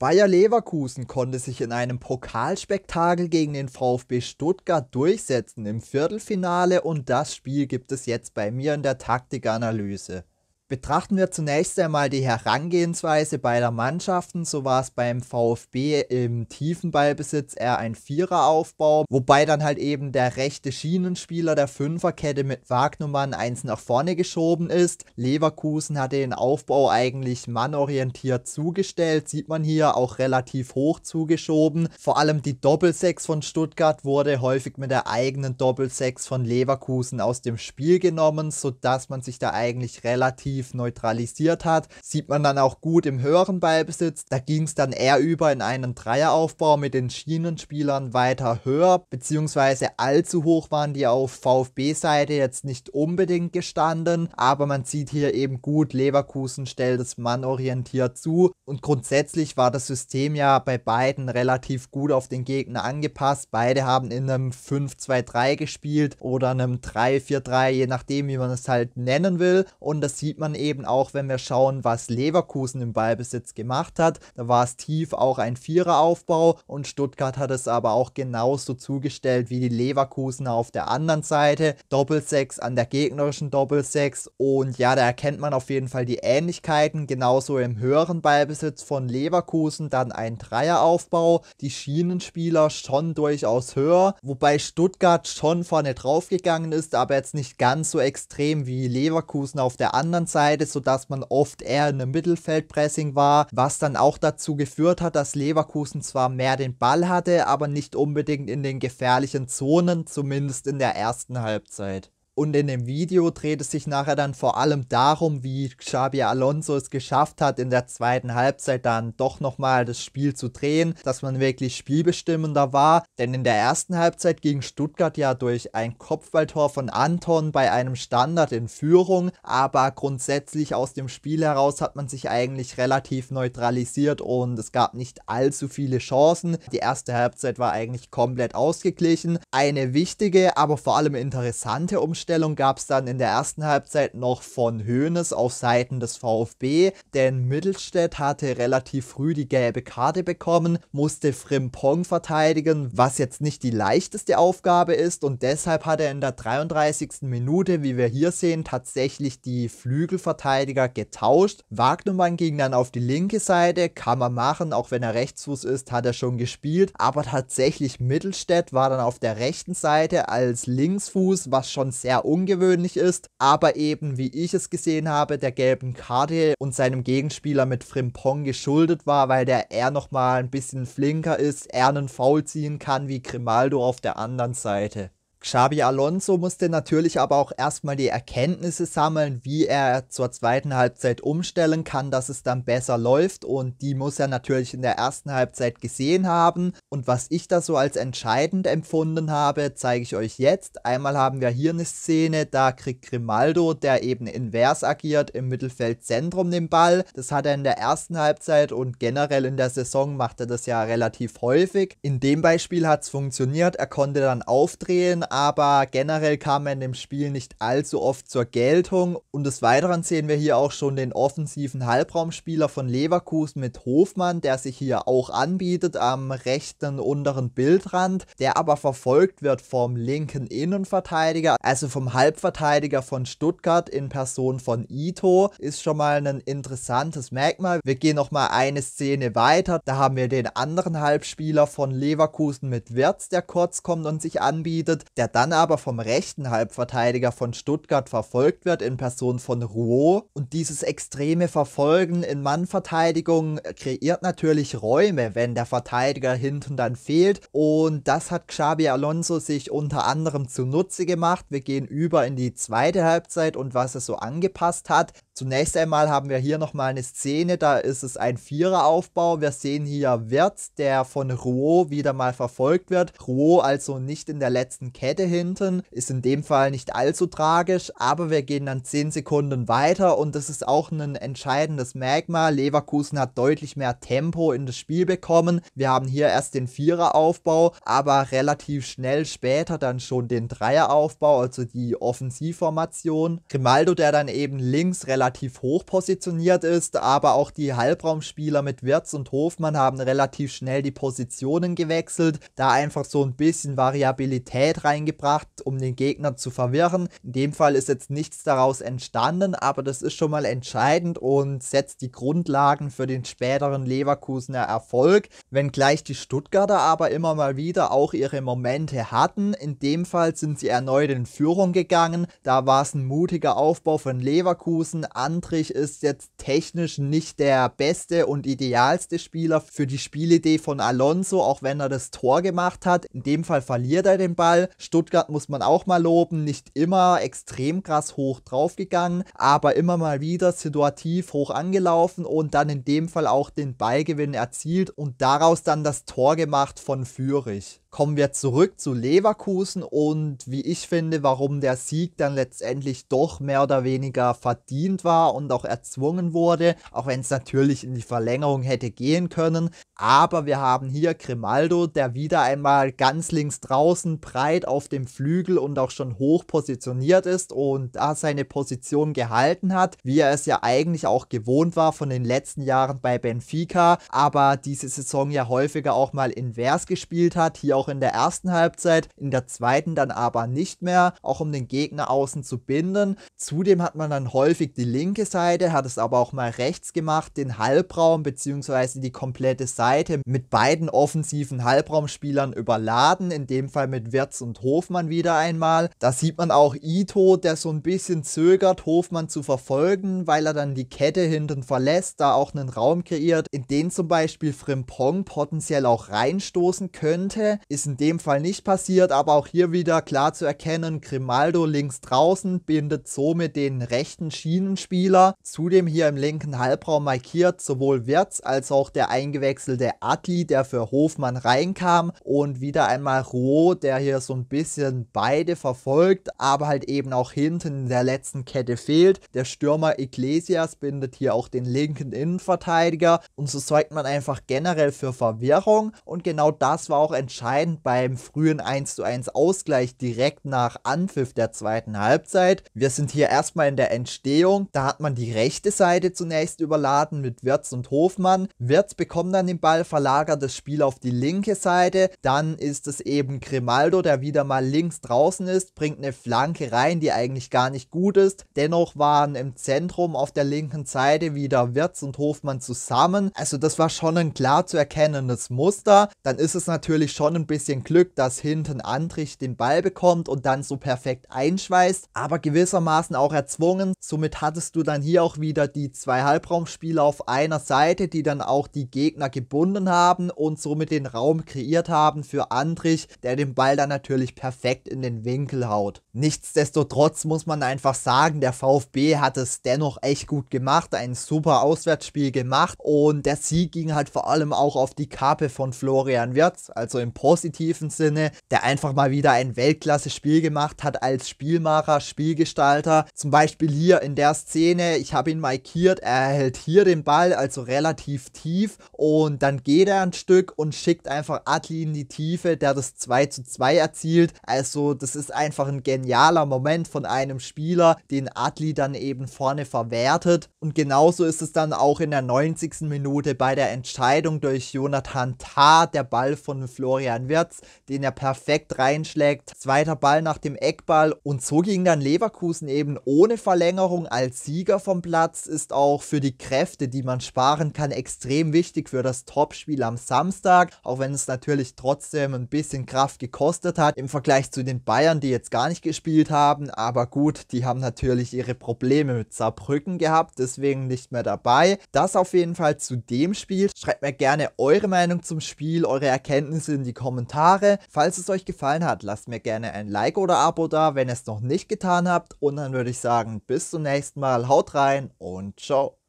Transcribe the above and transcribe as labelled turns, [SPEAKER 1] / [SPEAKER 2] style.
[SPEAKER 1] Bayer Leverkusen konnte sich in einem Pokalspektakel gegen den VfB Stuttgart durchsetzen im Viertelfinale und das Spiel gibt es jetzt bei mir in der Taktikanalyse. Betrachten wir zunächst einmal die Herangehensweise beider Mannschaften. So war es beim VfB im tiefen Ballbesitz eher ein Viereraufbau, wobei dann halt eben der rechte Schienenspieler der Fünferkette mit Wagnumann eins nach vorne geschoben ist. Leverkusen hatte den Aufbau eigentlich mannorientiert zugestellt, sieht man hier auch relativ hoch zugeschoben. Vor allem die Doppelsechs von Stuttgart wurde häufig mit der eigenen Doppelsechs von Leverkusen aus dem Spiel genommen, sodass man sich da eigentlich relativ relativ neutralisiert hat. Sieht man dann auch gut im höheren Ballbesitz. Da ging es dann eher über in einen Dreieraufbau mit den Schienenspielern weiter höher, beziehungsweise allzu hoch waren die auf VfB-Seite jetzt nicht unbedingt gestanden. Aber man sieht hier eben gut, Leverkusen stellt es mannorientiert zu. Und grundsätzlich war das System ja bei beiden relativ gut auf den Gegner angepasst. Beide haben in einem 5-2-3 gespielt oder einem 3-4-3, je nachdem, wie man es halt nennen will. Und das sieht man man eben auch, wenn wir schauen, was Leverkusen im Ballbesitz gemacht hat. Da war es tief auch ein Viereraufbau und Stuttgart hat es aber auch genauso zugestellt wie die Leverkusener auf der anderen Seite. Doppelsechs an der gegnerischen Doppelsechs und ja, da erkennt man auf jeden Fall die Ähnlichkeiten. Genauso im höheren Ballbesitz von Leverkusen dann ein Dreieraufbau. Die Schienenspieler schon durchaus höher, wobei Stuttgart schon vorne draufgegangen ist, aber jetzt nicht ganz so extrem wie Leverkusen auf der anderen Seite Seite, sodass man oft eher in einem Mittelfeldpressing war, was dann auch dazu geführt hat, dass Leverkusen zwar mehr den Ball hatte, aber nicht unbedingt in den gefährlichen Zonen, zumindest in der ersten Halbzeit. Und in dem Video dreht es sich nachher dann vor allem darum, wie Xabi Alonso es geschafft hat, in der zweiten Halbzeit dann doch nochmal das Spiel zu drehen, dass man wirklich spielbestimmender war. Denn in der ersten Halbzeit ging Stuttgart ja durch ein Kopfballtor von Anton bei einem Standard in Führung, aber grundsätzlich aus dem Spiel heraus hat man sich eigentlich relativ neutralisiert und es gab nicht allzu viele Chancen. Die erste Halbzeit war eigentlich komplett ausgeglichen. Eine wichtige, aber vor allem interessante Umstellung Umstellung gab es dann in der ersten Halbzeit noch von Hoeneß auf Seiten des VfB, denn Mittelstädt hatte relativ früh die gelbe Karte bekommen, musste Frimpong verteidigen, was jetzt nicht die leichteste Aufgabe ist und deshalb hat er in der 33. Minute, wie wir hier sehen, tatsächlich die Flügelverteidiger getauscht. Wagnumann ging dann auf die linke Seite, kann man machen, auch wenn er Rechtsfuß ist, hat er schon gespielt, aber tatsächlich Mittelstädt war dann auf der rechten Seite als Linksfuß, was schon sehr eher ungewöhnlich ist, aber eben, wie ich es gesehen habe, der gelben Karte und seinem Gegenspieler mit Frimpong geschuldet war, weil der eher nochmal ein bisschen flinker ist, eher einen Foul ziehen kann wie Grimaldo auf der anderen Seite. Xabi Alonso musste natürlich aber auch erstmal die Erkenntnisse sammeln, wie er zur zweiten Halbzeit umstellen kann, dass es dann besser läuft und die muss er natürlich in der ersten Halbzeit gesehen haben und was ich da so als entscheidend empfunden habe, zeige ich euch jetzt. Einmal haben wir hier eine Szene, da kriegt Grimaldo, der eben invers agiert, im Mittelfeldzentrum den Ball. Das hat er in der ersten Halbzeit und generell in der Saison macht er das ja relativ häufig. In dem Beispiel hat es funktioniert, er konnte dann aufdrehen, aber generell kam er in dem Spiel nicht allzu oft zur Geltung. Und des Weiteren sehen wir hier auch schon den offensiven Halbraumspieler von Leverkusen mit Hofmann, der sich hier auch anbietet am rechten unteren Bildrand, der aber verfolgt wird vom linken Innenverteidiger, also vom Halbverteidiger von Stuttgart in Person von Ito, ist schon mal ein interessantes Merkmal. Wir gehen noch mal eine Szene weiter, da haben wir den anderen Halbspieler von Leverkusen mit Wirtz, der kurz kommt und sich anbietet der dann aber vom rechten Halbverteidiger von Stuttgart verfolgt wird in Person von Rouault. Und dieses extreme Verfolgen in Mannverteidigung kreiert natürlich Räume, wenn der Verteidiger hinten dann fehlt. Und das hat Xabi Alonso sich unter anderem zunutze gemacht. Wir gehen über in die zweite Halbzeit und was er so angepasst hat. Zunächst einmal haben wir hier nochmal eine Szene, da ist es ein Viereraufbau. Wir sehen hier Wirtz, der von Rouault wieder mal verfolgt wird. Rouault also nicht in der letzten Kette Nähte hinten. Ist in dem Fall nicht allzu tragisch, aber wir gehen dann 10 Sekunden weiter und das ist auch ein entscheidendes Merkmal. Leverkusen hat deutlich mehr Tempo in das Spiel bekommen. Wir haben hier erst den Viereraufbau, aber relativ schnell später dann schon den Dreieraufbau, also die Offensivformation. Grimaldo, der dann eben links relativ hoch positioniert ist, aber auch die Halbraumspieler mit Wirtz und Hofmann haben relativ schnell die Positionen gewechselt, da einfach so ein bisschen Variabilität rein eingebracht, um den Gegner zu verwirren. In dem Fall ist jetzt nichts daraus entstanden, aber das ist schon mal entscheidend und setzt die Grundlagen für den späteren Leverkusener Erfolg, wenngleich die Stuttgarter aber immer mal wieder auch ihre Momente hatten. In dem Fall sind sie erneut in Führung gegangen, da war es ein mutiger Aufbau von Leverkusen. Andrich ist jetzt technisch nicht der beste und idealste Spieler für die Spielidee von Alonso, auch wenn er das Tor gemacht hat. In dem Fall verliert er den Ball, Stuttgart muss man auch mal loben, nicht immer extrem krass hoch draufgegangen, aber immer mal wieder situativ hoch angelaufen und dann in dem Fall auch den Ballgewinn erzielt und daraus dann das Tor gemacht von Fürich kommen wir zurück zu Leverkusen und wie ich finde, warum der Sieg dann letztendlich doch mehr oder weniger verdient war und auch erzwungen wurde, auch wenn es natürlich in die Verlängerung hätte gehen können. Aber wir haben hier Grimaldo, der wieder einmal ganz links draußen breit auf dem Flügel und auch schon hoch positioniert ist und da seine Position gehalten hat, wie er es ja eigentlich auch gewohnt war von den letzten Jahren bei Benfica, aber diese Saison ja häufiger auch mal invers gespielt hat. Hier auch in der ersten Halbzeit, in der zweiten dann aber nicht mehr, auch um den Gegner außen zu binden. Zudem hat man dann häufig die linke Seite, hat es aber auch mal rechts gemacht, den Halbraum bzw. die komplette Seite mit beiden offensiven Halbraumspielern überladen, in dem Fall mit Wirtz und Hofmann wieder einmal. Da sieht man auch Ito, der so ein bisschen zögert, Hofmann zu verfolgen, weil er dann die Kette hinten verlässt, da auch einen Raum kreiert, in den zum Beispiel Frimpong potenziell auch reinstoßen könnte. Ist in dem Fall nicht passiert, aber auch hier wieder klar zu erkennen, Grimaldo links draußen bindet somit den rechten Schienenspieler. Zudem hier im linken Halbraum markiert sowohl Wirtz als auch der eingewechselte Adli, der für Hofmann reinkam. Und wieder einmal Roh, der hier so ein bisschen beide verfolgt, aber halt eben auch hinten in der letzten Kette fehlt. Der Stürmer Iglesias bindet hier auch den linken Innenverteidiger. Und so sorgt man einfach generell für Verwirrung. Und genau das war auch entscheidend entscheidend beim frühen 1:1 Ausgleich direkt nach Anpfiff der zweiten Halbzeit. Wir sind hier erstmal in der Entstehung. Da hat man die rechte Seite zunächst überladen mit Wirtz und Hofmann. Wirtz bekommt dann den Ball, verlagert das Spiel auf die linke Seite. Dann ist es eben Grimaldo, der wieder mal links draußen ist, bringt eine Flanke rein, die eigentlich gar nicht gut ist. Dennoch waren im Zentrum auf der linken Seite wieder Wirtz und Hofmann zusammen. Also das war schon ein klar zu erkennendes Muster. Dann ist es natürlich schon ein bisschen Glück, dass hinten Andrich den Ball bekommt und dann so perfekt einschweißt, aber gewissermaßen auch erzwungen. Somit hattest du dann hier auch wieder die zwei Halbraumspieler auf einer Seite, die dann auch die Gegner gebunden haben und somit den Raum kreiert haben für Andrich, der den Ball dann natürlich perfekt in den Winkel haut. Nichtsdestotrotz muss man einfach sagen, der VfB hat es dennoch echt gut gemacht, ein super Auswärtsspiel gemacht und der Sieg ging halt vor allem auch auf die Kappe von Florian Wirtz, also im Post positiven Sinne, der einfach mal wieder ein Weltklasse-Spiel gemacht hat als Spielmacher, Spielgestalter. Zum Beispiel hier in der Szene, ich habe ihn markiert, er hält hier den Ball, also relativ tief und dann geht er ein Stück und schickt einfach Adli in die Tiefe, der das 2 zu 2 erzielt. Also das ist einfach ein genialer Moment von einem Spieler, den Adli dann eben vorne verwertet. Und genauso ist es dann auch in der 90. Minute bei der Entscheidung durch Jonathan Tah, der Ball von Florian Wirtz, den er perfekt reinschlägt. Zweiter Ball nach dem Eckball. Und so ging dann Leverkusen eben ohne Verlängerung als Sieger vom Platz. Ist auch für die Kräfte, die man sparen kann, extrem wichtig für das Topspiel am Samstag. Auch wenn es natürlich trotzdem ein bisschen Kraft gekostet hat im Vergleich zu den Bayern, die jetzt gar nicht gespielt haben. Aber gut, die haben natürlich ihre Probleme mit Saarbrücken gehabt, deswegen nicht mehr dabei. Das auf jeden Fall zu dem Spiel. Schreibt mir gerne eure Meinung zum Spiel, eure Erkenntnisse in die Kommentare. Kommentare. Falls es euch gefallen hat, lasst mir gerne ein Like oder Abo da, wenn ihr es noch nicht getan habt. Und dann würde ich sagen, bis zum nächsten Mal. Haut rein und ciao.